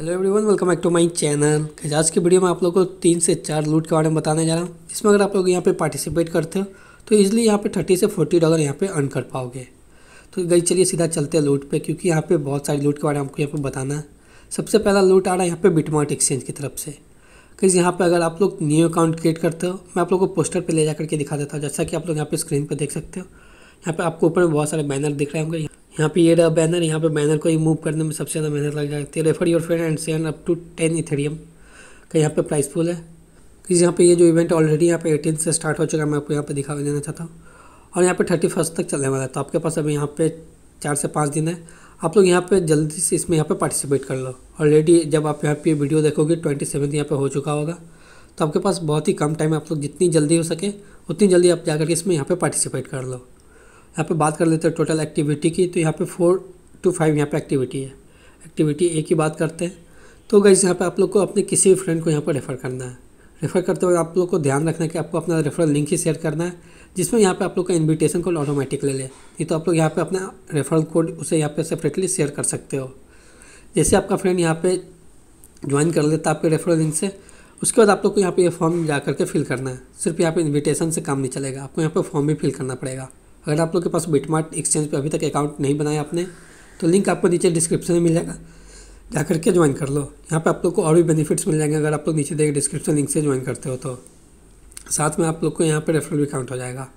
hello everyone welcome back to my channel आज की video में आप लोगों को तीन से चार लूट के बारे में बताने जा रहा हूँ इसमें अगर आप लोग यहाँ पे पार्टिसिपेट करते हो तो इजीली यहाँ पे थर्टी से फोर्टी डॉलर यहाँ पे अर्न कर पाओगे तो गई चलिए सीधा चलते हैं लूट पे क्योंकि यहाँ पे बहुत सारी लूट के बारे में आपको यहाँ पर बताना है सबसे पहला लूट आ रहा है यहाँ पर बिटमार्ट एक्सचेंज की तरफ से कहीं यहाँ पर अगर आप लोग न्यू अकाउंट क्रिएट करते हो मैं आप लोग को पोस्टर पर ले जा करके दिखा देता हूँ जैसा कि आप लोग यहाँ पर स्क्रीन पर देख सकते हो यहाँ पर आपको ऊपर में बहुत सारे बैनर दिख रहे होंगे यहाँ पे ये रहा बैनर यहाँ पे बैनर को मूव करने में सबसे ज़्यादा मेहनत लग जाती है refer your friend and send up to ten Ethereum का यहाँ पे प्राइस पूल है क्योंकि यहाँ पे ये जो इवेंट ऑलरेडी यहाँ पे एटीन से स्टार्ट हो चुका है मैं आपको यहाँ पे दिखा देना चाहता हूँ और यहाँ पे थर्टी फर्स्ट तक चलने वाला है तो आपके पास अभी यहाँ पे चार से पाँच दिन है आप लोग यहाँ पे जल्दी से इसमें यहाँ पे पार्टिसिपेट कर लो ऑलरेडी जब आप यहाँ पे वीडियो देखोगे ट्वेंटी सेवन यहाँ पे हो चुका होगा तो आपके पास बहुत ही कम टाइम है आप लोग जितनी जल्दी हो सके उतनी जल्दी आप जाकर के इसमें यहाँ पे पार्टिसिपेट कर लो यहाँ पे बात कर लेते हैं टोटल एक्टिविटी की तो यहाँ पे फोर टू फाइव यहाँ पे एक्टिविटी है एक्टिविटी ए की बात करते हैं तो गाइज यहाँ पे आप लोग को अपने किसी भी फ्रेंड को यहाँ पर रेफ़र करना है रेफ़र करते वक्त आप लोग को ध्यान रखना है कि आपको अपना रेफरल लिंक ही शेयर करना है जिसमें यहाँ पे आप लोग का इन्विटेशन कोड ऑटोमेटिक ले लें नहीं तो आप लोग यहाँ पे अपना रेफरल कोड उसे यहाँ पे सेपरेटली शेयर कर सकते हो जैसे आपका फ्रेंड यहाँ पे ज्वाइन कर लेता है आपके रेफरल लिंक से उसके बाद आप लोग को यहाँ पे ये यह फॉर्म जा करके फिल करना है सिर्फ यहाँ पे इन्विटेशन से काम नहीं चलेगा आपको यहाँ पे फॉर्म भी फिल करना पड़ेगा अगर आप लोग के पास बिटमार्ट एक्सचेंज पे अभी तक अकाउंट नहीं बनाया आपने तो लिंक आपको नीचे डिस्क्रिप्शन में मिल जाएगा जा करके ज्वाइन कर लो यहाँ पे आप लोग को और भी बेनिफिट्स मिल जाएंगे अगर आप लोग नीचे देखिए डिस्क्रिप्शन लिंक से ज्वाइन करते हो तो साथ में आप लोग को यहाँ पर रेफरल भी काउंट हो जाएगा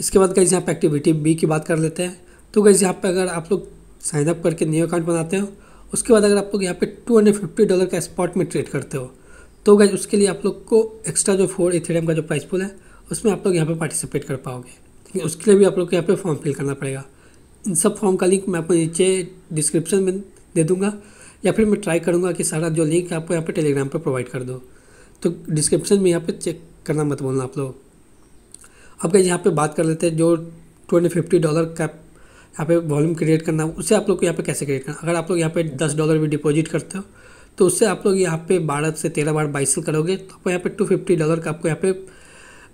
इसके बाद कहीं यहाँ पर एक्टिविटी बी की बात कर लेते हैं तो कहीं यहाँ पर अगर आप लोग साइनअप करके न्यू अकाउंट बनाते हो उसके बाद अगर आप लोग यहाँ पे टू हंड्रेड फिफ्टी डॉलर का स्पॉट में ट्रेड करते हो तो गैज उसके लिए आप लोग को एक्स्ट्रा जो फोर इथेरियम का जो प्राइस पुल है उसमें आप लोग यहाँ पे पार्टिसिपेट कर पाओगे ठीक है उसके लिए भी आप लोग को यहाँ पे फॉर्म फिल करना पड़ेगा इन सब फॉर्म का लिंक मैं आपको नीचे डिस्क्रिप्शन में दे दूँगा या फिर मैं ट्राई करूँगा कि सारा जो लिंक आपको यहाँ पर टेलीग्राम पर प्रोवाइड कर दो तो डिस्क्रिप्शन में यहाँ पर चेक करना मत बोलना आप लोग अब कहीं यहाँ पर बात कर लेते हैं जो ट्वेंटी फिफ्टी डॉलर का यहाँ पे वॉल्यूम क्रिएट करना उसे आप लोग को यहाँ पे कैसे क्रिएट करना अगर आप लोग यहाँ पे दस डॉलर भी डिपॉजिट करते हो तो उससे आप लोग यहाँ पे बारह से तेरह बार बाईस करोगे तो आपको यहाँ पे टू फिफ्टी डॉलर का आपको यहाँ पे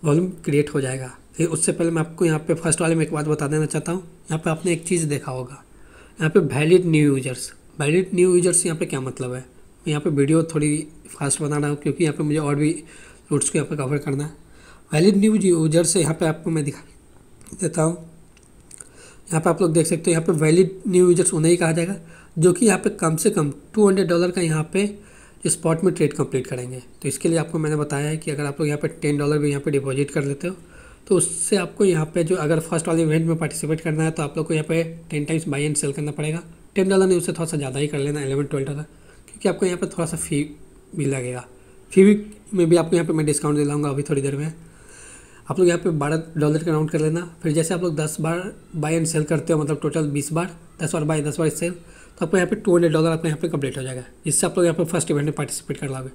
वॉल्यूम क्रिएट हो जाएगा फिर उससे पहले मैं आपको यहाँ पे फर्स्ट वाले में एक बात बता देना चाहता हूँ यहाँ पे आपने एक चीज़ देखा होगा यहाँ पे valid new users valid new users यहाँ पे क्या मतलब है मैं यहाँ पे वीडियो थोड़ी फास्ट बना रहा हूँ क्योंकि यहाँ पे मुझे और भी रूट्स को यहाँ पे कवर करना है वैलिड न्यू यूजर्स यहाँ पर आपको मैं दिखा देता हूँ यहाँ पर आप लोग देख सकते हो यहाँ पर वैलिड न्यू यूजर्स उन्हें ही कहा जाएगा जो कि यहाँ पर कम से कम टू डॉलर का यहाँ पर स्पॉट में ट्रेड कंप्लीट करेंगे तो इसके लिए आपको मैंने बताया है कि अगर आप लोग यहाँ पे टेन डॉलर भी यहाँ पे डिपॉजिट कर लेते हो तो उससे आपको यहाँ पे जो अगर फर्स्ट वाले इवेंट में पार्टिसिपेट करना है तो आप लोग को यहाँ पे ten times buy and sell करना पड़ेगा टेन डॉलर नहीं उससे थोड़ा सा ज़्यादा ही कर लेना एलेवन ट्वेल्व डॉलर क्योंकि आपको यहाँ पर थोड़ा सा फ़ी भी लगेगा फी भी में भी आपको यहाँ पर मैं डिस्काउंट लाऊंगा अभी थोड़ी देर में आप लोग यहाँ पे बारह डॉलर का राउंड कर लेना फिर जैसे आप लोग दस बार बाय एंड सेल करते हो मतलब टोटल बीस बार दस बार बाय दस बार सेल तो आपको यहाँ पे टू हंड्रेड डॉलर आपको यहाँ पे कंप्लीट हो जाएगा जिससे आप लोग यहाँ पे फर्स्ट इवेंट में पार्टिसिपेट कर लाओगे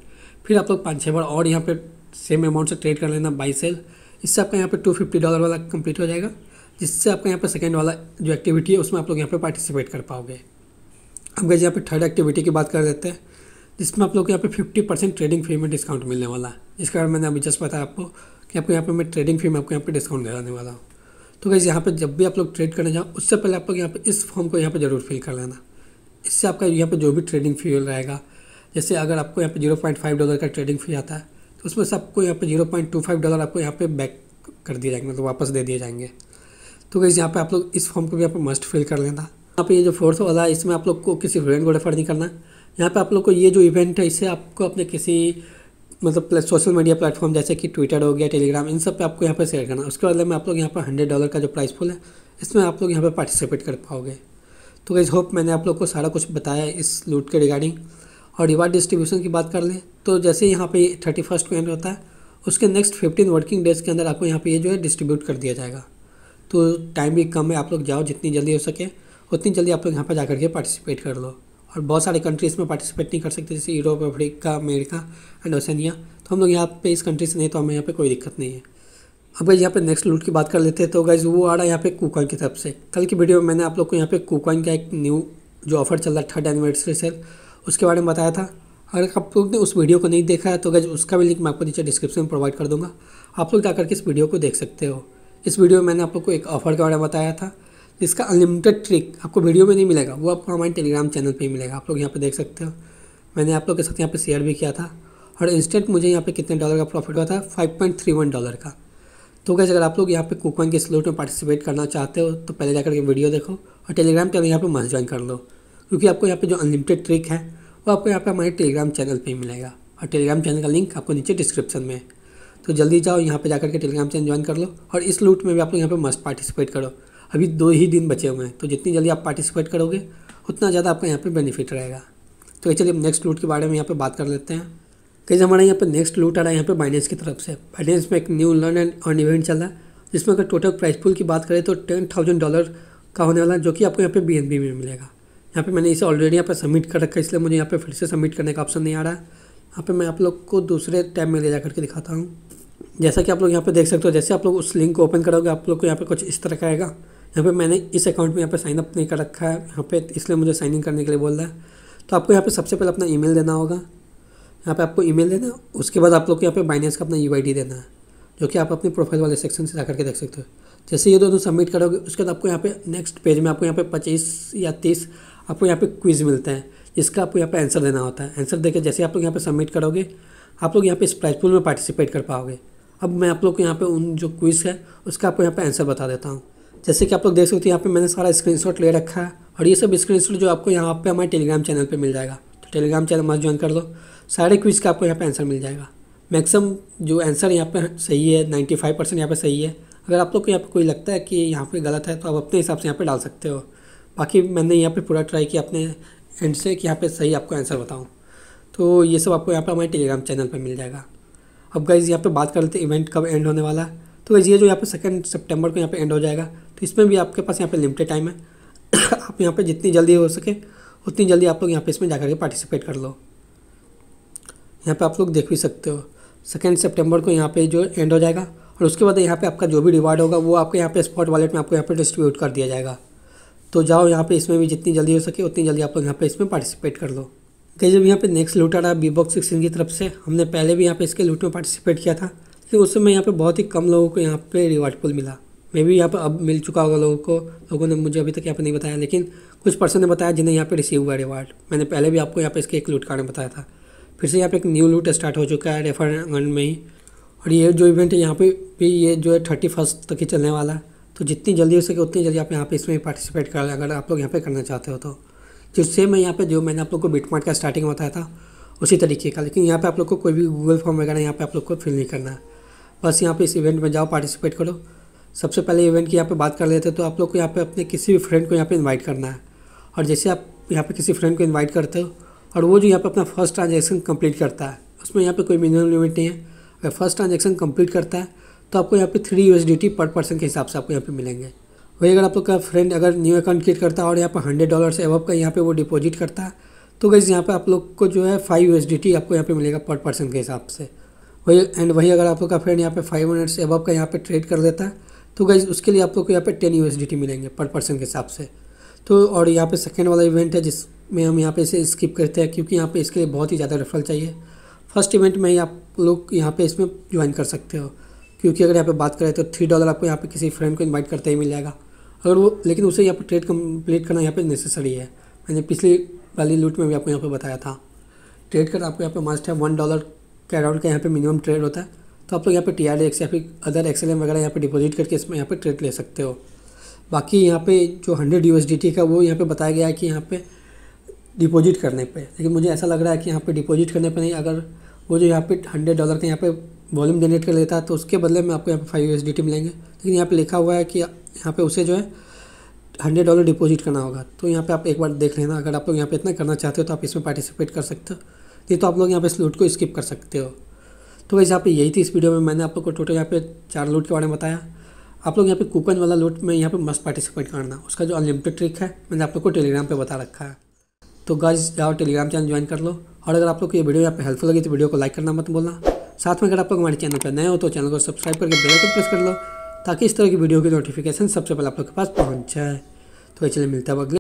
फिर आप लोग पाँच छः बार और यहाँ पे सेम अमाउंट से ट्रेड कर लेना बाई सेल इससे आपका यहाँ पर टू फिफ्टी डॉलर वाला कंप्लीट हो जाएगा जिससे आपका यहाँ पर सेकेंड वाला जो एक्टिविटी है उसमें आप लोग यहाँ पर पार्टिसिपेट कर पाओगे अब गए यहाँ पर थर्ड एक्टिविटी की बात कर देते हैं जिसमें आप लोग को यहाँ पे फिफ्टी परसेंट ट्रेडिंग फी में डिस्काउंट मिलने वाला है कारण मैंने अभी जस्ट बताया आपको कि आपको यहाँ पे मैं ट्रेडिंग फी में आपको यहाँ पे डिस्काउंट दिलाने वाला हूँ तो गैस यहाँ पे जब भी आप लोग ट्रेड करने जाओ उससे पहले आप लोग यहाँ पे इस फॉर्म को यहाँ पर जरूर फिल कर लेना इससे आपका यहाँ पर जो भी ट्रेडिंग फी रहेगा जैसे अगर आपको यहाँ पर जीरो पॉइंट फाइव डॉलर का ट्रेडिंग फी आता है तो उसमें से आपको यहाँ पे zero point two five dollar आपको यहाँ पे बैक कर दिए जाएंगे मतलब तो वापस दे दिए जाएंगे तो कैसे यहाँ पे आप लोग इस फॉर्म को भी आप मस्ट फिल कर लेना यहाँ पे ये जो फोर्थ वाला है इसमें आप लोग को किसी फ्रेंड को रेफर नहीं करना यहाँ पे आप लोग को ये जो इवेंट है इससे आपको अपने किसी मतलब सोशल मीडिया प्लेटफॉर्म जैसे कि ट्विटर हो गया टेलीग्राम इन सब पे आपको यहाँ पे शेयर करना उसके बाद में आप लोग यहाँ पर हंड्रेड डॉलर का जो प्राइस फुल है इसमें आप लोग यहाँ पर पार्टिसिपेट कर पाओगे तो गैस होप मैंने आप लोग को सारा कुछ बताया इस लूट के रिगार्डिंग और रिवार्ड डिस्ट्रीब्यूशन की बात कर लें तो जैसे यहाँ पे थर्टी फर्स्ट को एंड होता है उसके नेक्स्ट फिफ्टीन वर्किंग डेज के अंदर आपको यहाँ पे ये यह जो है डिस्ट्रीब्यूट कर दिया जाएगा तो टाइम भी कम है आप लोग जाओ जितनी जल्दी हो सके उतनी जल्दी आप लोग यहाँ पर जा के पार्टिसिपेट कर लो और बहुत सारे कंट्रीज़ में पार्टिसिपेट नहीं कर सकते जैसे Europe Africa America and Oceania तो हम लोग यहाँ पर इस कंट्री से नहीं तो हमें यहाँ पर कोई दिक्कत नहीं है अब गाइज यहाँ पे नेक्स्ट लूट की बात कर लेते हैं तो गाइज वो आ रहा है यहाँ पे कुकॉइन की तरफ से कल की वीडियो में मैंने आप लोग को यहाँ पे कुकॉइन का एक न्यू जो ऑफर चल रहा है थर्ड एनिवर्सरी सेल उसके बारे में बताया था अगर आप लोग ने उस वीडियो को नहीं देखा है तो गज उसका भी लिंक मैं आपको नीचे डिस्क्रिप्शन में प्रोवाइड कर दूंगा आप लोग जाकर के इस वीडियो को देख सकते हो इस वीडियो में मैंने आप लोग को एक ऑफर के बारे में बताया था जिसका अनलिमिटेड ट्रिक आपको वीडियो में नहीं मिलेगा वो आपको हमारे टेलीग्राम चैनल पर ही मिलेगा आप लोग यहाँ पर देख सकते हो मैंने आप लोग के साथ यहाँ पर शेयर भी किया था और इंस्टेंट मुझे यहाँ पर कितने डॉलर का प्रॉफिट हुआ था फाइव डॉलर का तो कैसे अगर आप लोग यहाँ पे कूपन के स्लोट में पार्टिसिपेट करना चाहते हो तो पहले जाकर के वीडियो देखो और टेलीग्राम चैनल यहाँ पर मस्त ज्वाइन कर लो क्योंकि आपको यहाँ पे जो अनलिमिटेड ट्रिक है वो तो आपको यहाँ पर हमारे टेलीग्राम चैनल पर मिलेगा और टेलीग्राम चैनल का लिंक आपको नीचे डिस्क्रिप्शन में है तो जल्दी जाओ यहाँ पर जाकर के टेलीग्राम चैनल ज्वाइन कर लो और इस लूट में भी आप लोग यहाँ पर मस्त पार्टिसिपेट करो अभी दो ही दिन बचे हुए हैं तो जितनी जल्दी आप पार्टिसिपेट करोगे उतना ज़्यादा आपका यहाँ पर बेनिफिट रहेगा तो चलिए नेक्स्ट लूट के बारे में यहाँ पर बात कर लेते हैं कैसे हमारे यहाँ पर नेक्स्ट लूट आ रहा है यहाँ पर बाइनेंस की तरफ से बाइनेंस में एक new learn and earn event चल रहा है जिसमें अगर टोटल प्राइस पुल की बात करें तो टेन थाउजेंड डॉलर का होने वाला है जो कि आपको यहाँ पे बी में मिलेगा यहाँ पे मैंने इसे ऑलरेडी यहाँ पे सबमिट कर रखा है इसलिए मुझे यहाँ पे फिर से सबमिट करने का ऑप्शन नहीं आ रहा है यहाँ पे मैं आप लोग को दूसरे टैब में ले जा करके दिखाता हूँ जैसा कि आप लोग यहाँ पे देख सकते हो जैसे आप लोग उस लिंक को ओपन करोगे आप लोग को यहाँ पे कुछ इस तरह का आएगा यहाँ पर मैंने इस अकाउंट में यहाँ पर साइनअप नहीं कर रखा है यहाँ पे इसलिए मुझे साइन इन करने के लिए बोल रहा है तो आपको यहाँ पे सबसे पहले अपना ई देना होगा यहाँ पर आपको मेल देना है उसके बाद आप लोग को यहाँ पे बाइनेंस का अपना यू देना है जो कि आप अपने प्रोफाइल वाले सेक्शन से जा करके देख सकते हो जैसे ये दोनों सबमिट करोगे उसके बाद आपको यहाँ पे नेक्स्ट पेज में आपको यहाँ पे पच्चीस या तीस आपको यहाँ पे क्विज़ मिलता है जिसका आपको यहाँ पे आंसर देना होता है आंसर देकर जैसे आप लोग यहाँ पे सबमिट करोगे आप लोग यहाँ पे इस प्राइज पुल में पार्टिसिपेट कर पाओगे अब मैं आप लोग को यहाँ पे उन जो क्विज़ है उसका आपको यहाँ पे आंसर बता देता हूँ जैसे कि आप लोग देख सकते हो यहाँ पे मैंने सारा स्क्रीनशॉट ले रखा है और ये सब स्क्रीन जो आपको यहाँ पर हमारे टेलीग्राम चैनल पर मिल जाएगा तो टेलीग्राम चैनल मस्त ज्वाइन कर लो सारे क्विज़ का आपको यहाँ पर आंसर मिल जाएगा मैक्सिमम जो आंसर यहाँ पर सही है नाइन्टी फाइव परसेंट यहाँ पर सही है अगर आप लोग को यहाँ पर कोई लगता है कि यहाँ पर गलत है तो आप अपने हिसाब से यहाँ पर डाल सकते हो बाकी मैंने यहाँ पे पूरा ट्राई किया अपने एंड से कि यहाँ पे सही आपको आंसर बताऊँ तो ये सब आपको यहाँ पर हमारे टेलीग्राम चैनल पर मिल जाएगा अब गाइज यहाँ पर बात कर लेते हैं इवेंट कब एंड होने वाला है तो ये जो यहाँ पर सेकेंड सेप्टेम्बर को यहाँ पर एंड हो जाएगा तो इसमें भी आपके पास यहाँ पर लिमिटेड टाइम है आप यहाँ पर जितनी जल्दी हो सके उतनी जल्दी आप लोग यहाँ पर इसमें कर के पार्टिसिपेट कर लो यहाँ पे आप लोग देख भी सकते हो सेकेंड सेप्टेम्बर को यहाँ पे जो एंड हो जाएगा और उसके बाद यहाँ पे आपका जो भी रिवार्ड होगा वो आपके यहाँ पे स्पॉट वॉलेट में आपको यहाँ पे डिस्ट्रीब्यूट कर दिया जाएगा तो जाओ यहाँ पे इसमें भी जितनी जल्दी हो सके उतनी जल्दी आप लोग यहाँ पे इसमें पार्टिसिपेट कर लो कहीं जब यहाँ पे नेक्स्ट लूट आ रहा है बी बॉक्स सिक्सटीन की तरफ से हमने पहले भी यहाँ पे इसके लूट में पार्टिसिपेट किया था लेकिन उस समय यहाँ पे बहुत ही कम लोगों को यहाँ पे रिवार्ड पुल मिला मे भी यहाँ पर अब मिल चुका होगा लोगों को लोगों ने मुझे अभी तक यहाँ पर नहीं बताया लेकिन कुछ पर्सन ने बताया जिन्हें यहाँ पर रिसीव हुआ रिवार्ड मैंने पहले भी आपको यहाँ पर इसके एक लूट कार्ड में बताया था फिर से यहाँ पर एक न्यू लूट स्टार्ट हो चुका है रेफर में ही और ये जो इवेंट है यहाँ पर भी ये जो है थर्टी फर्स्ट तक ही चलने वाला है तो जितनी जल्दी हो सके उतनी जल्दी आप यहाँ पे इसमें पार्टिसिपेट कर अगर आप लोग यहाँ पे करना चाहते हो तो जिससे मैं यहाँ पे जो मैंने आप लोग को बिटमार्ट का स्टार्टिंग बताया था उसी तरीके का लेकिन यहाँ पे आप लोग को कोई भी गूगल फॉर्म वगैरह यहाँ पे आप लोग को फिल नहीं करना है बस यहाँ पे इस इवेंट में जाओ पार्टिसिपेट करो सबसे पहले इवेंट की यहाँ पर बात कर लेते तो आप लोग को यहाँ पर अपने किसी भी फ्रेंड को यहाँ पर इन्वाइट करना है और जैसे आप यहाँ पर किसी फ्रेंड को इन्वाइट करते हो और वो जो यहाँ पर अपना फर्स्ट ट्रांजेक्शन कम्प्लीट करता है उसमें यहाँ पर कोई मिनिमम लिमिट नहीं है अगर फर्स्ट ट्रांजेक्शन कम्प्लीट करता है तो आपको यहाँ पे थ्री यू पर पर्सन के हिसाब से आपको यहाँ पे मिलेंगे वही अगर आप लोग का फ्रेंड अगर न्यू अकाउंट क्रिएट करता है और यहाँ पर हंड्रेड डॉलर से अबव का यहाँ पे वो डिपॉजिट करता है तो गैस यहाँ पे आप लोग को जो है फाइव यू आपको यहाँ पे मिलेगा पर पर्सन के हिसाब से वही एंड वही अगर आप लोग का फ्रेंड यहाँ पे फाइव हंड्रेड से अबव का यहाँ पे ट्रेड कर देता है तो गैस उसके लिए आप लोग को यहाँ पे टेन यू मिलेंगे पर पर्सन के हिसाब से तो और यहाँ पे सेकेंड वाला इवेंट है जिसमें हम यहाँ पे इसे स्किप करते हैं क्योंकि यहाँ पे इसके लिए बहुत ही ज़्यादा रेफरल चाहिए फर्स्ट इवेंट में ही आप लोग यहाँ पे इसमें ज्वाइन कर सकते हो क्योंकि अगर यहाँ पे बात करें तो थ्री डॉलर आपको यहाँ पे किसी फ्रेंड को इनवाइट करते ही मिल जाएगा अगर वो लेकिन उसे यहाँ पर ट्रेड कम्प्लीट करना यहाँ पे नेसेसरी है मैंने पिछली वाली लूट में भी आपको यहाँ पे बताया था ट्रेड कर आपको यहाँ पे मास्ट है वन डॉलर के अराउंड का यहाँ पे मिनिमम ट्रेड होता है तो आप लोग यहाँ पे टी आर एक्स या फिर अदर एक्स वगैरह यहाँ पे डिपॉजिट करके इसमें यहाँ पे ट्रेड ले सकते हो बाकी यहाँ पे जो हंड्रेड यू का वो यहाँ पे बताया गया है कि यहाँ पे डिपॉजिट करने पे लेकिन मुझे ऐसा लग रहा है कि यहाँ पे डिपॉजिट करने पे नहीं अगर वो जो यहाँ पे हंड्रेड डॉलर का यहाँ पे वॉल्यूम जनरेट कर लेता तो उसके बदले में आपको यहाँ पर फाइव एस मिलेंगे लेकिन यहाँ पर लिखा हुआ है कि यहाँ पे उसे जो है हंड्रेड डॉलर डिपॉजिट करना होगा तो यहाँ पर आप एक बार देख लेना अगर आप लोग यहाँ पे इतना करना चाहते हो तो आप इसमें पार्टिसिपेट कर सकते हो नहीं तो आप लोग यहाँ पे इस लूट को स्किप कर सकते हो तो वैसे यहाँ पे यही थी इस वीडियो में मैंने आप लोग को टोटल यहाँ पे चार लूट के बारे में बताया आप लोग यहाँ पे कूपन वाला लूट में यहाँ पे मस्ट पार्टिसिपेट करना उसका जो अनलिमिटेड ट्रिक है मैंने आप लोग को टेलीग्राम पे बता रखा है तो गाइस जाओ टेलीग्राम चैनल ज्वाइन कर लो और अगर आप लोग को ये वीडियो यहाँ पे हेल्पफुल लगी तो वीडियो को लाइक करना मत बोलना साथ में अगर आप लोग हमारे चैनल पर नए हो तो चैनल को सब्सक्राइब करके बेल आइकन प्रेस कर लो ताकि इस तरह की वीडियो की नोटिफिकेशन सबसे पहले आप लोग के पास पहुँच जाए तो चलिए मिलता है अगले